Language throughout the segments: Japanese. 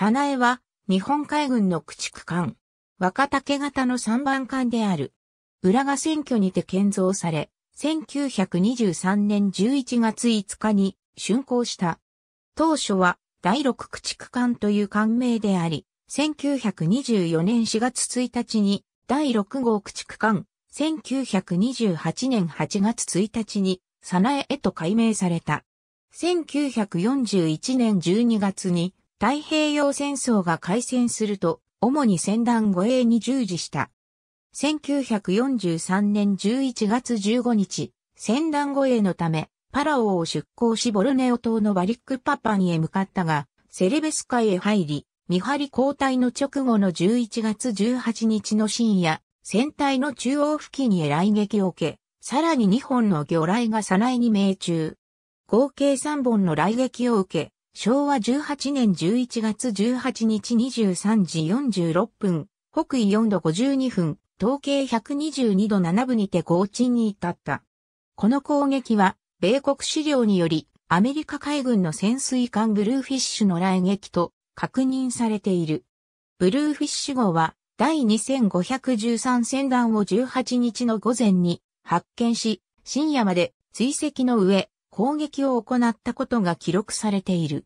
早苗は、日本海軍の駆逐艦、若竹型の3番艦である。浦賀選挙にて建造され、1923年11月5日に竣工した。当初は第六駆逐艦という艦名であり、1924年4月1日に第六号駆逐艦、1928年8月1日に早苗へと改名された。1941年12月に太平洋戦争が開戦すると、主に戦団護衛に従事した。1943年11月15日、戦団護衛のため、パラオを出港しボルネオ島のバリックパパニへ向かったが、セレベス海へ入り、見張り交代の直後の11月18日の深夜、船体の中央付近へ来撃を受け、さらに2本の魚雷がさナいに命中。合計3本の来撃を受け、昭和18年11月18日23時46分、北緯4度52分、統計122度7分にて高鎮に至った。この攻撃は、米国資料により、アメリカ海軍の潜水艦ブルーフィッシュの来撃と確認されている。ブルーフィッシュ号は、第2513船団を18日の午前に発見し、深夜まで追跡の上、攻撃を行ったことが記録されている。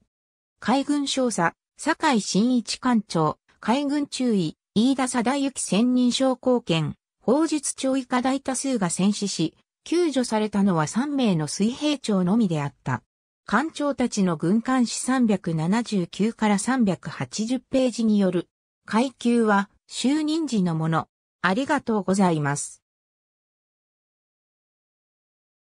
海軍少佐、坂井新一艦長、海軍中尉、飯田貞之専任将校権、法術長以下大多数が戦死し、救助されたのは3名の水兵長のみであった。艦長たちの軍艦史379から380ページによる、階級は就任時のもの。ありがとうございます。